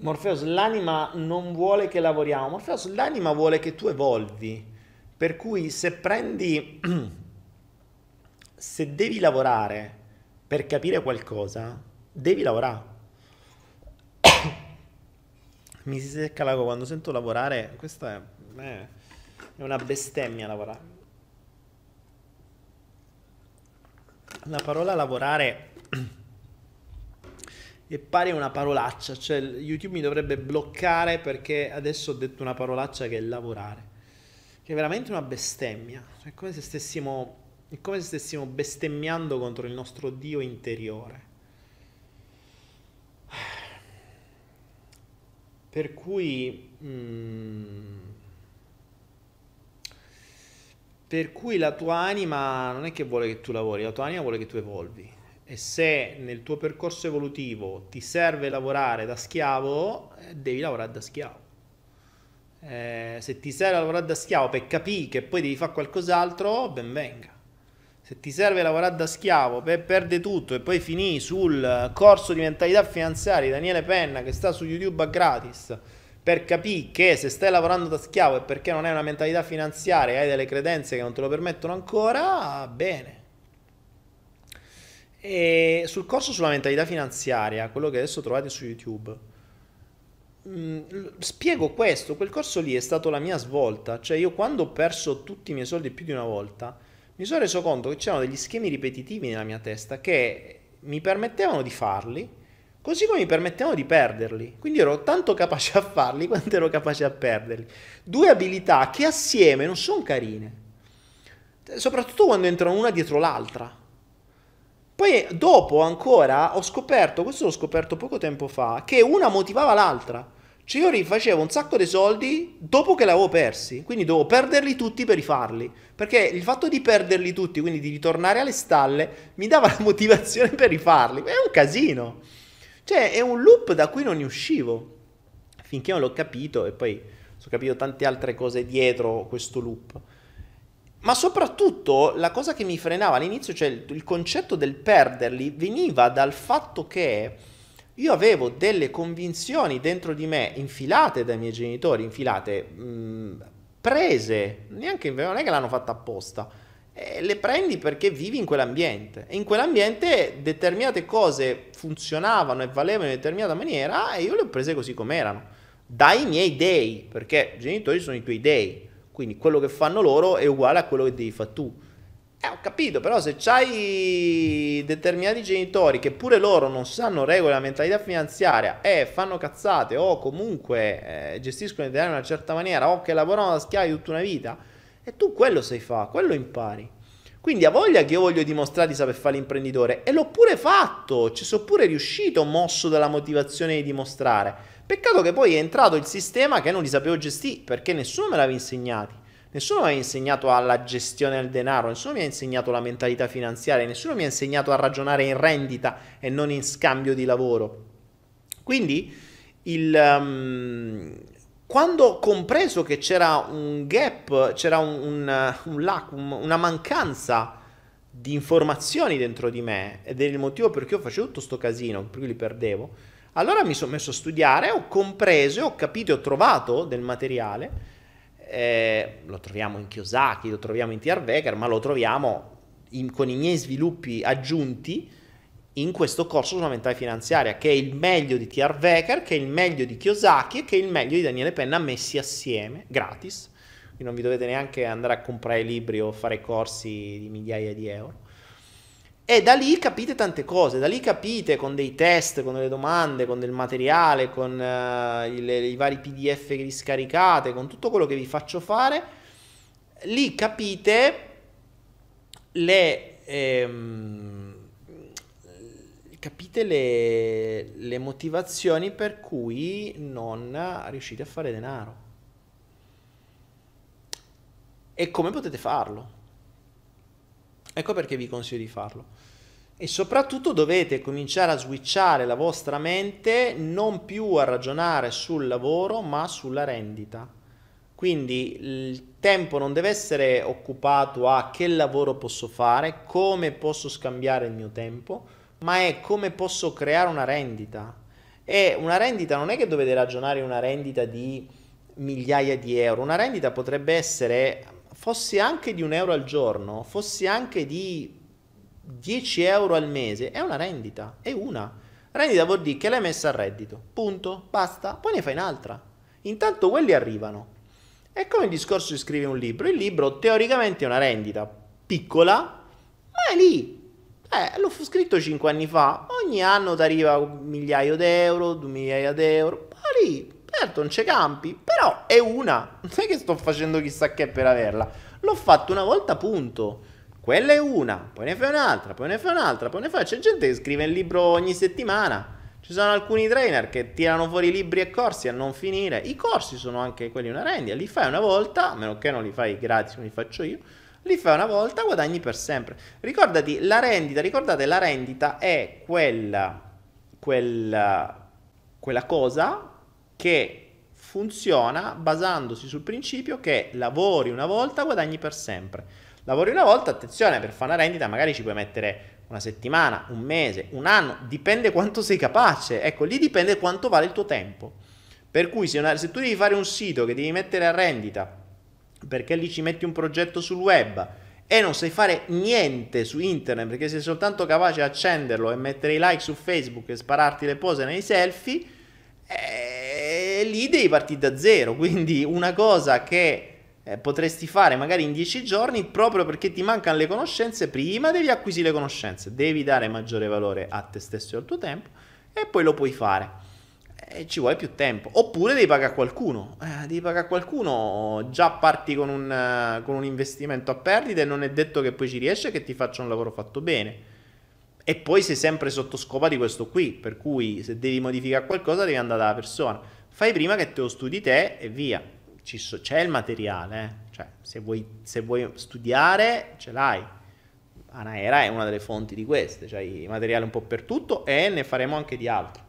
Morpheus, l'anima non vuole che lavoriamo. Morpheus, l'anima vuole che tu evolvi. Per cui se prendi... se devi lavorare per capire qualcosa, devi lavorare. Mi si secca l'ago quando sento lavorare. Questa è, eh, è una bestemmia lavorare. La parola lavorare e pare una parolaccia, cioè YouTube mi dovrebbe bloccare perché adesso ho detto una parolaccia che è lavorare, che è veramente una bestemmia, cioè, è, come stessimo, è come se stessimo bestemmiando contro il nostro Dio interiore. Per cui... Mm, per cui la tua anima non è che vuole che tu lavori, la tua anima vuole che tu evolvi e se nel tuo percorso evolutivo ti serve lavorare da schiavo, eh, devi lavorare da schiavo. Eh, se ti serve lavorare da schiavo per capire che poi devi fare qualcos'altro, ben venga. Se ti serve lavorare da schiavo per perdere tutto e poi finì sul corso di mentalità finanziaria di Daniele Penna che sta su YouTube a gratis per capire che se stai lavorando da schiavo è perché non hai una mentalità finanziaria e hai delle credenze che non te lo permettono ancora, bene. E sul corso sulla mentalità finanziaria, quello che adesso trovate su YouTube, mm, spiego questo, quel corso lì è stato la mia svolta, cioè io quando ho perso tutti i miei soldi più di una volta, mi sono reso conto che c'erano degli schemi ripetitivi nella mia testa che mi permettevano di farli, così come mi permettevano di perderli. Quindi ero tanto capace a farli quanto ero capace a perderli. Due abilità che assieme non sono carine, soprattutto quando entrano una dietro l'altra. Poi dopo ancora ho scoperto, questo l'ho scoperto poco tempo fa, che una motivava l'altra. Cioè io rifacevo un sacco di soldi dopo che li avevo persi, quindi dovevo perderli tutti per rifarli, perché il fatto di perderli tutti, quindi di ritornare alle stalle, mi dava la motivazione per rifarli. È un casino. Cioè è un loop da cui non ne uscivo, finché non l'ho capito e poi ho capito tante altre cose dietro questo loop. Ma soprattutto la cosa che mi frenava all'inizio, cioè il, il concetto del perderli, veniva dal fatto che io avevo delle convinzioni dentro di me, infilate dai miei genitori, infilate, mh, prese, neanche, non è che l'hanno fatta apposta, eh, le prendi perché vivi in quell'ambiente. E in quell'ambiente determinate cose funzionavano e valevano in determinata maniera e io le ho prese così com'erano. Dai miei dei, perché i genitori sono i tuoi dei quindi quello che fanno loro è uguale a quello che devi fare tu. Eh, ho capito, però se hai determinati genitori che pure loro non sanno regole la mentalità finanziaria e eh, fanno cazzate o comunque eh, gestiscono i denari in una certa maniera o che lavorano da schiavi tutta una vita, e tu quello sai fare, quello impari. Quindi ha voglia che io voglio dimostrare di saper fare l'imprenditore e l'ho pure fatto, ci sono pure riuscito mosso dalla motivazione di dimostrare. Peccato che poi è entrato il sistema che non li sapevo gestire, perché nessuno me l'aveva insegnato. Nessuno mi ha insegnato alla gestione del denaro, nessuno mi ha insegnato la mentalità finanziaria, nessuno mi ha insegnato a ragionare in rendita e non in scambio di lavoro. Quindi, il, um, quando ho compreso che c'era un gap, c'era un, un, un una mancanza di informazioni dentro di me, ed è il motivo per cui facevo tutto questo casino, per cui li perdevo, allora mi sono messo a studiare, ho compreso, ho capito, ho trovato del materiale. Eh, lo troviamo in Kiyosaki, lo troviamo in TR Weger, ma lo troviamo in, con i miei sviluppi aggiunti in questo corso sulla mentalità finanziaria, che è il meglio di TR Weger, che è il meglio di Kiyosaki e che è il meglio di Daniele Penna messi assieme, gratis. Quindi non vi dovete neanche andare a comprare libri o fare corsi di migliaia di euro. E da lì capite tante cose, da lì capite con dei test, con delle domande, con del materiale, con uh, eh, le, i vari PDF che vi scaricate, con tutto quello che vi faccio fare, lì capite le, ehm, capite le, le motivazioni per cui non riuscite a fare denaro e come potete farlo. Ecco perché vi consiglio di farlo. E soprattutto dovete cominciare a switchare la vostra mente non più a ragionare sul lavoro ma sulla rendita. Quindi il tempo non deve essere occupato a che lavoro posso fare, come posso scambiare il mio tempo, ma è come posso creare una rendita. E una rendita non è che dovete ragionare una rendita di migliaia di euro, una rendita potrebbe essere fossi anche di un euro al giorno, fosse anche di 10 euro al mese, è una rendita, è una. Rendita vuol dire che l'hai messa a reddito, punto, basta, poi ne fai un'altra. Intanto quelli arrivano. È come il discorso di scrivere un libro. Il libro teoricamente è una rendita piccola, ma è lì. Eh, l'ho scritto 5 anni fa, ogni anno ti arriva un migliaio d'euro, due migliaia d'euro, ma lì, certo non c'è campi, però è una. Non è che sto facendo chissà che per averla. L'ho fatto una volta, punto. Quella è una, poi ne fai un'altra, poi ne fai un'altra, poi ne fai. C'è gente che scrive il libro ogni settimana. Ci sono alcuni trainer che tirano fuori libri e corsi a non finire. I corsi sono anche quelli una rendita. Li fai una volta, a meno che non li fai gratis, come li faccio io. Li fai una volta, guadagni per sempre. Ricordati, la rendita, ricordate, la rendita è quella, quella, quella cosa che funziona basandosi sul principio che lavori una volta, guadagni per sempre. Lavori una volta, attenzione, per fare una rendita magari ci puoi mettere una settimana, un mese, un anno, dipende quanto sei capace. Ecco, lì dipende quanto vale il tuo tempo. Per cui se, una, se tu devi fare un sito che devi mettere a rendita, perché lì ci metti un progetto sul web, e non sai fare niente su internet perché sei soltanto capace di accenderlo e mettere i like su Facebook e spararti le pose nei selfie, eh, lì devi partire da zero, quindi una cosa che eh, potresti fare magari in dieci giorni proprio perché ti mancano le conoscenze, prima devi acquisire le conoscenze, devi dare maggiore valore a te stesso e al tuo tempo e poi lo puoi fare. E ci vuole più tempo. Oppure devi pagare qualcuno. Eh, devi pagare qualcuno, già parti con un, eh, con un investimento a perdita e non è detto che poi ci riesci che ti faccia un lavoro fatto bene. E poi sei sempre sotto scopa di questo qui, per cui se devi modificare qualcosa devi andare dalla persona. Fai prima che te lo studi te e via. So, c'è il materiale, eh? cioè se vuoi, se vuoi studiare ce l'hai. Anaera è una delle fonti di queste, cioè materiale un po' per tutto e ne faremo anche di altro.